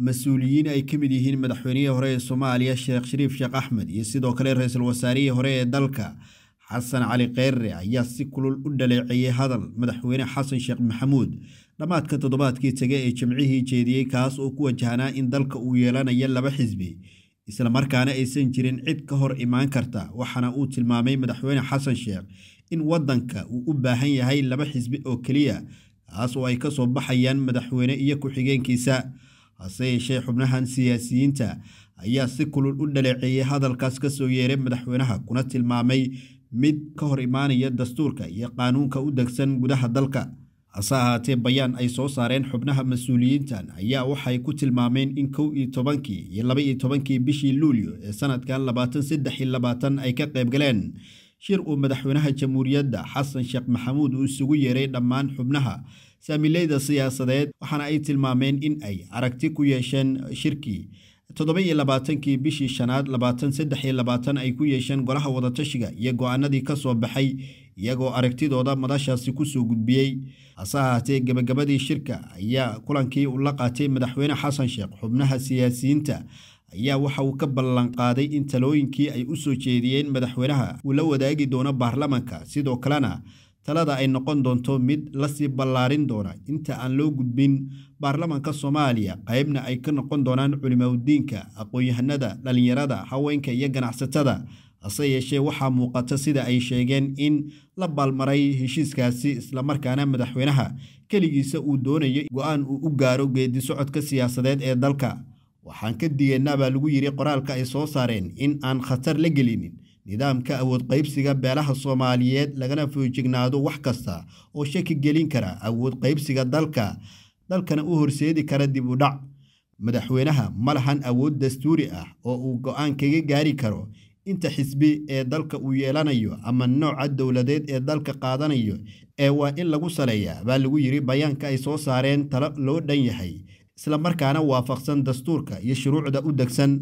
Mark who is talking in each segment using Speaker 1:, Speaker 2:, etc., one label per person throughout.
Speaker 1: mas-uuliyiin ay ka mid yihiin madaxweynihii hore ee soomaaliya sheekh shariif sheekh axmed iyo sidoo kale ra-iisul wasaarihii hore ee dalka xasan cali kheyre ayaa si kulul u dhaleeceeyey hadal madaxweyne xasan sheekh maxamuud dhammaadka toddobaadkii tege ee jimcihii jeediyey kaas oo ku wajahnaa in dalka uu yeelanayo laba xisbi islamarkaana aysan jirin cid ka hor imaan karta waxaana uu tilmaamay madaxweyne xasan sheekh in waddanka uu u baahan yahay laba xisbi oo keliya kaas oo ay ka soo baxayaan madaxweyne iyo ku-xigeenkiisa hase yeeshee xubnahan siyaasiyiinta ayaa si kulul u dhaleeceeyey hadalkaas kasoo yeeray madaxweynaha kuna tilmaamay mid ka hor imaanaya dastuurka iyo qaanuunka u degsan gudaha dalka hase ahaatee bayaan ay soo saareen xubnaha mas-uuliyiintan ayaa waxay ku tilmaameen in kow iyo tobankii iyo laba iyo tobankii bishii luulyo ee sanadkan labaatan saddex iyo labaatan ay ka qaybgaleen shir uu madaxweynaha jamhuuriyadda xasan sheekh maxamuud uu isugu yeeray dhammaan xubnaha saamilayda siyaasadeed waxaana ay tilmaameen in ay aragti ku yeesheen shirkii toddoba iyo labaatankii bishii shanaad labaatan saddex iyo labaatan ay ku yeesheen golaha wadatashiga iyo go'aanadii ka soo baxay iyagoo aragtidooda madashaasi kusoo gudbiyey hase ahaatee gebagabadii shirka ayaa kulankii u la qaatay madaxweyne xasan sheekh xubnaha siyaasiyiinta ayaa waxa uu ka ballanqaaday in talooyinkii ay u soo jeediyeen madaxweynaha uu la wadaagi doono baarlamanka sidoo kalena talada ay noqon doonto mid lasii ballaarin doona inta aan loo gudbin baarlamaanka soomaaliya qaybna ay ka noqon doonaan culimaadudiinka aqoon-yahanada dhallinyarada haweenka iyo ganacsatada hase yeeshee waxaa muuqata sida ay sheegeen in la baalmaray heshiiskaasi islamarkaana madaxweynaha keligiisa uu doonayo go-aan uu u gaaro geedi socodka siyaasadeed ee dalka waxaan ka digeennaa baa lagu yidhi qoraalka ay soo saareen in aan khatar la gelinin nidaamka awood qaybsiga beelaha soomaaliyeed lagana foojignaado wax kasta oo shaki gelin kara awood qaybsiga dalka dalkana u horseedi kara dib u dhac madaxweynaha ma lahan awood dastuuri ah oo uu go-aan kaga gaari karo inta xisbi ee dalka uu yeelanayo ama nooca dowladeed ee dalka qaadanayo ee waa in lagu saleeyaa baa lagu yidhi bayaanka ay soo saareen talo loo dhan yahay isla markaana waafaqsan dastuurka iyo shuruucda u degsan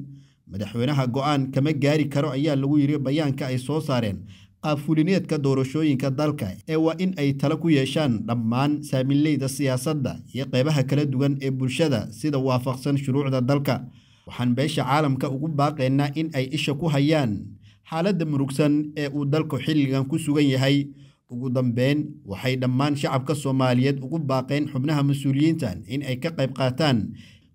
Speaker 1: madaxweynaha go-aan kama gaari karo ayaa lagu yidhi bayaanka ay soo saareen qaabfulineedka doorashooyinka dalka ee waa in ay tala ku yeeshaan dhammaan saamileyda siyaasadda iyo qaybaha kala duwan ee bulshada sida waafaqsan shuruucda dalka waxaan beesha caalamka ugu baaqaynaa in ay isha ku hayaan xaaladda murugsan ee uu dalku xilligan ku sugan yahay ugu dambeyn waxay dhammaan shacabka soomaaliyeed ugu baaqeen xubnaha mas uuliyiinta in ay ka qayb qaataan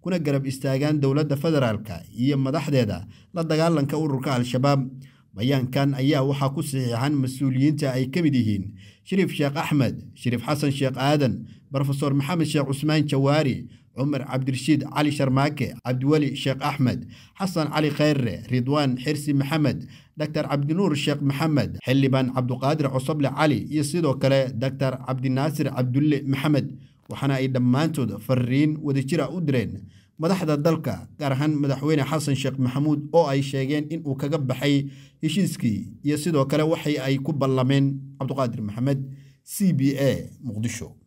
Speaker 1: kuna garab istaagaan dowladda federaalka iyo madaxdeeda la dagaalanka ururka al-shabaab bayaankan ayaa waxaa ku saxiixan mas-uuliyiinta ay ka mid yihiin shariif sheekh axmed shariif xasan sheekh aadan brofesor maxamed sheekh cusmaan jawaari cumar cabdirashiid cali sharmaake cabdiweli sheekh axmed xasan cali khayre ridwaan xirsi maxamed doctor cabdinuur sheekh maxamed xildhibaan cabduqaadir cosoble cali iyo sidoo kale doctor cabdinaasir cabdulle maxamed waxaana ay dhammaantood fariin wadajira u direen madaxda dalka gaar ahaan madaxweyne xasan sheekh maxamuud oo ay sheegeen in uu kaga baxay heshiiskii iyo sidoo kale waxay ay ku ballameen cabduqaadir maxamed c b a muqdisho